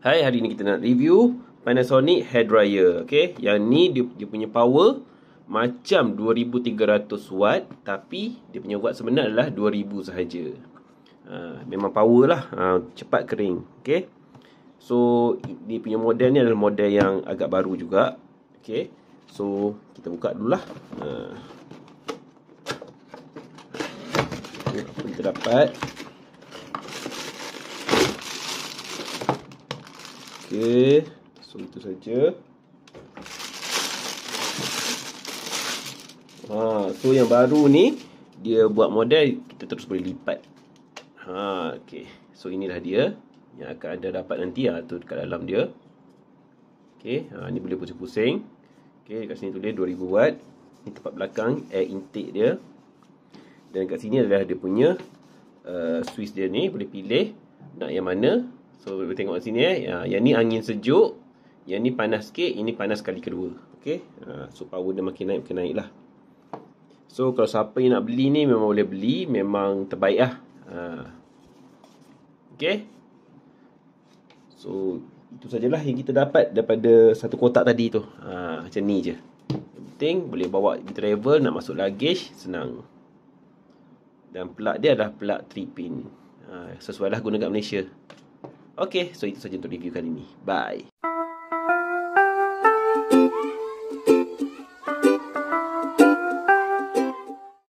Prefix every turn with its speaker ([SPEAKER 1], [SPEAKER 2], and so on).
[SPEAKER 1] Hai, hari ni kita nak review Panasonic Hair Dryer okay? Yang ni dia, dia punya power Macam 2300 watt Tapi dia punya watt sebenar adalah 2000 sahaja ha, Memang power lah ha, Cepat kering okay? So, dia punya model ni adalah model yang agak baru juga okay? So, kita buka dulu lah ha. Apa kita dapat Okey, so itu saja. Ha, so yang baru ni dia buat model kita terus boleh lipat. Ha, okey. So inilah dia yang akan anda dapat nanti ah tu dekat dalam dia. Okey, ha ni boleh pusing-pusing. Okey, kat sini tulis 2000 watt. Ni tempat belakang air intake dia. Dan kat sini adalah dia punya uh, Swiss dia ni boleh pilih nak yang mana So, kita tengok kat sini eh. Ah, yang ni angin sejuk. Yang ni panas sikit. Ini panas kali kedua. Okay. Ah, so, power dia makin naik, makin naik lah. So, kalau siapa yang nak beli ni memang boleh beli. Memang terbaik lah. Ah. Okay. So, itu sajalah yang kita dapat daripada satu kotak tadi tu. Ha, macam ni je. Yang penting boleh bawa di travel, nak masuk luggage, senang. Dan plug dia adalah plug 3 pin. Ha, sesuai lah guna kat Malaysia. Okay, so itu saja untuk review kali ini. Bye.